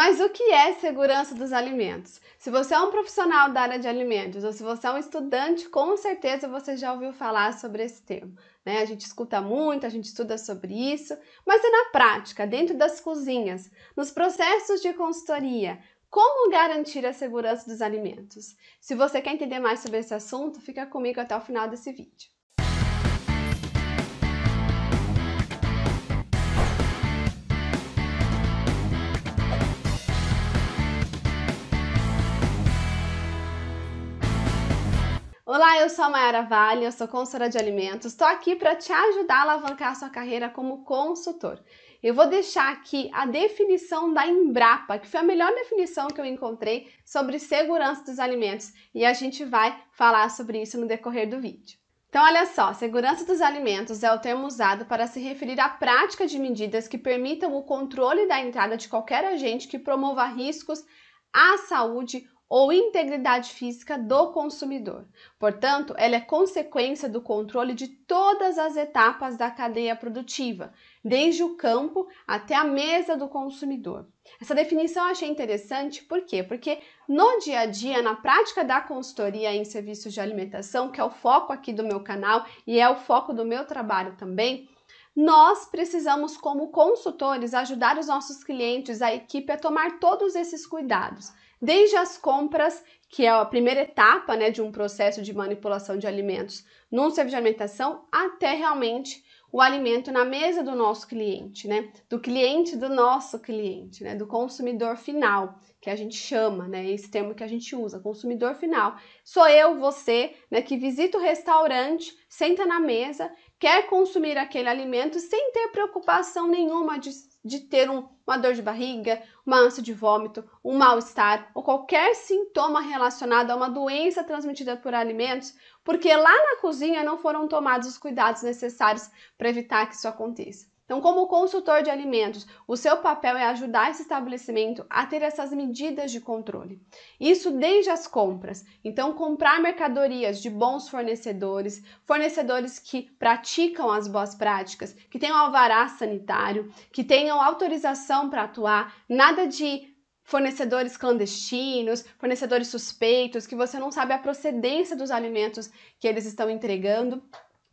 Mas o que é segurança dos alimentos? Se você é um profissional da área de alimentos ou se você é um estudante, com certeza você já ouviu falar sobre esse tema. Né? A gente escuta muito, a gente estuda sobre isso, mas é na prática, dentro das cozinhas, nos processos de consultoria, como garantir a segurança dos alimentos? Se você quer entender mais sobre esse assunto, fica comigo até o final desse vídeo. Olá, eu sou a Mayara Vale, eu sou consultora de alimentos. Estou aqui para te ajudar a alavancar sua carreira como consultor. Eu vou deixar aqui a definição da Embrapa, que foi a melhor definição que eu encontrei sobre segurança dos alimentos, e a gente vai falar sobre isso no decorrer do vídeo. Então, olha só, segurança dos alimentos é o termo usado para se referir à prática de medidas que permitam o controle da entrada de qualquer agente que promova riscos à saúde ou integridade física do consumidor. Portanto, ela é consequência do controle de todas as etapas da cadeia produtiva, desde o campo até a mesa do consumidor. Essa definição eu achei interessante, por quê? Porque no dia a dia, na prática da consultoria em serviços de alimentação, que é o foco aqui do meu canal e é o foco do meu trabalho também, nós precisamos, como consultores, ajudar os nossos clientes, a equipe, a tomar todos esses cuidados desde as compras, que é a primeira etapa né, de um processo de manipulação de alimentos num serviço de alimentação, até realmente o alimento na mesa do nosso cliente, né? Do cliente do nosso cliente, né? Do consumidor final, que a gente chama, né? Esse termo que a gente usa, consumidor final. Sou eu, você, né? Que visita o restaurante, senta na mesa, quer consumir aquele alimento sem ter preocupação nenhuma de de ter um, uma dor de barriga, uma ânsia de vômito, um mal-estar ou qualquer sintoma relacionado a uma doença transmitida por alimentos, porque lá na cozinha não foram tomados os cuidados necessários para evitar que isso aconteça. Então, como consultor de alimentos, o seu papel é ajudar esse estabelecimento a ter essas medidas de controle. Isso desde as compras. Então, comprar mercadorias de bons fornecedores, fornecedores que praticam as boas práticas, que tenham alvará sanitário, que tenham autorização para atuar, nada de fornecedores clandestinos, fornecedores suspeitos, que você não sabe a procedência dos alimentos que eles estão entregando.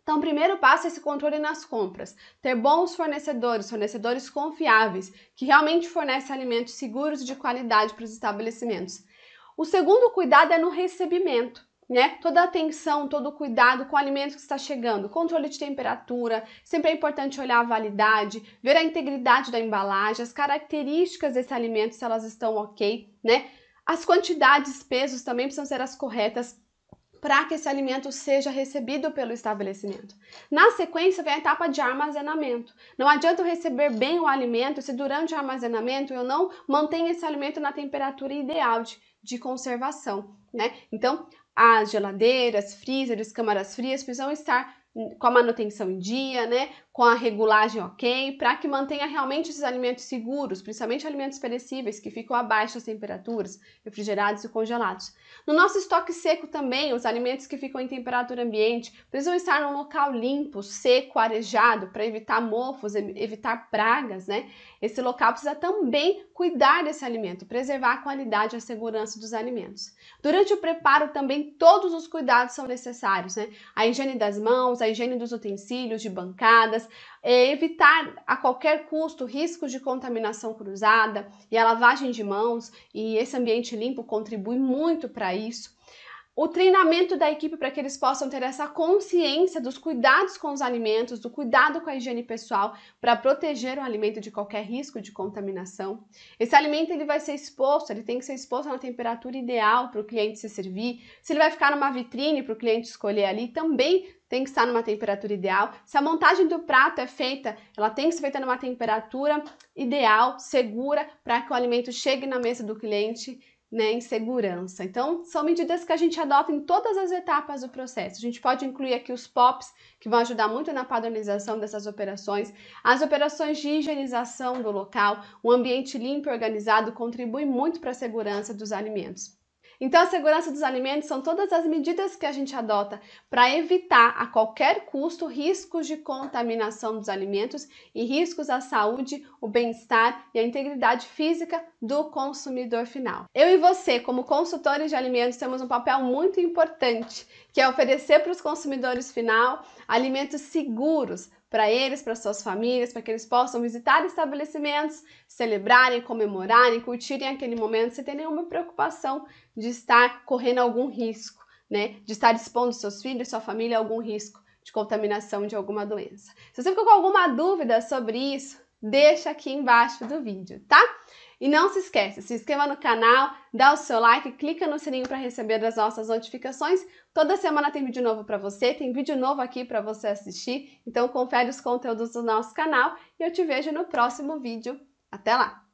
Então, o primeiro passo é esse controle nas compras. Ter bons fornecedores, fornecedores confiáveis, que realmente fornecem alimentos seguros e de qualidade para os estabelecimentos. O segundo cuidado é no recebimento. Né? Toda a atenção, todo o cuidado com o alimento que está chegando, controle de temperatura, sempre é importante olhar a validade, ver a integridade da embalagem, as características desse alimento, se elas estão ok, né? As quantidades, pesos também precisam ser as corretas, para que esse alimento seja recebido pelo estabelecimento. Na sequência vem a etapa de armazenamento. Não adianta eu receber bem o alimento se durante o armazenamento eu não mantenho esse alimento na temperatura ideal de, de conservação, né? Então, as geladeiras, freezers, câmaras frias precisam estar com a manutenção em dia, né, com a regulagem ok, para que mantenha realmente esses alimentos seguros, principalmente alimentos perecíveis que ficam abaixo das temperaturas, refrigerados e congelados. No nosso estoque seco também, os alimentos que ficam em temperatura ambiente precisam estar num local limpo, seco, arejado, para evitar mofos, evitar pragas, né? Esse local precisa também cuidar desse alimento, preservar a qualidade e a segurança dos alimentos. Durante o preparo também todos os cuidados são necessários, né? A higiene das mãos, a a higiene dos utensílios, de bancadas, é evitar a qualquer custo riscos de contaminação cruzada e a lavagem de mãos, e esse ambiente limpo contribui muito para isso o treinamento da equipe para que eles possam ter essa consciência dos cuidados com os alimentos, do cuidado com a higiene pessoal para proteger o alimento de qualquer risco de contaminação. Esse alimento ele vai ser exposto, ele tem que ser exposto na temperatura ideal para o cliente se servir. Se ele vai ficar numa vitrine para o cliente escolher ali, também tem que estar numa temperatura ideal. Se a montagem do prato é feita, ela tem que ser feita numa temperatura ideal, segura, para que o alimento chegue na mesa do cliente né, em segurança. Então, são medidas que a gente adota em todas as etapas do processo. A gente pode incluir aqui os POPs, que vão ajudar muito na padronização dessas operações, as operações de higienização do local, um ambiente limpo e organizado contribui muito para a segurança dos alimentos. Então, a segurança dos alimentos são todas as medidas que a gente adota para evitar a qualquer custo riscos de contaminação dos alimentos e riscos à saúde, o bem-estar e a integridade física do consumidor final. Eu e você, como consultores de alimentos, temos um papel muito importante, que é oferecer para os consumidores final alimentos seguros, para eles, para suas famílias, para que eles possam visitar estabelecimentos, celebrarem, comemorarem, curtirem aquele momento sem ter nenhuma preocupação de estar correndo algum risco, né? De estar expondo seus filhos, sua família a algum risco de contaminação de alguma doença. Se você ficou com alguma dúvida sobre isso, deixa aqui embaixo do vídeo, tá? E não se esqueça, se inscreva no canal, dá o seu like, clica no sininho para receber as nossas notificações. Toda semana tem vídeo novo para você, tem vídeo novo aqui para você assistir. Então confere os conteúdos do nosso canal e eu te vejo no próximo vídeo. Até lá!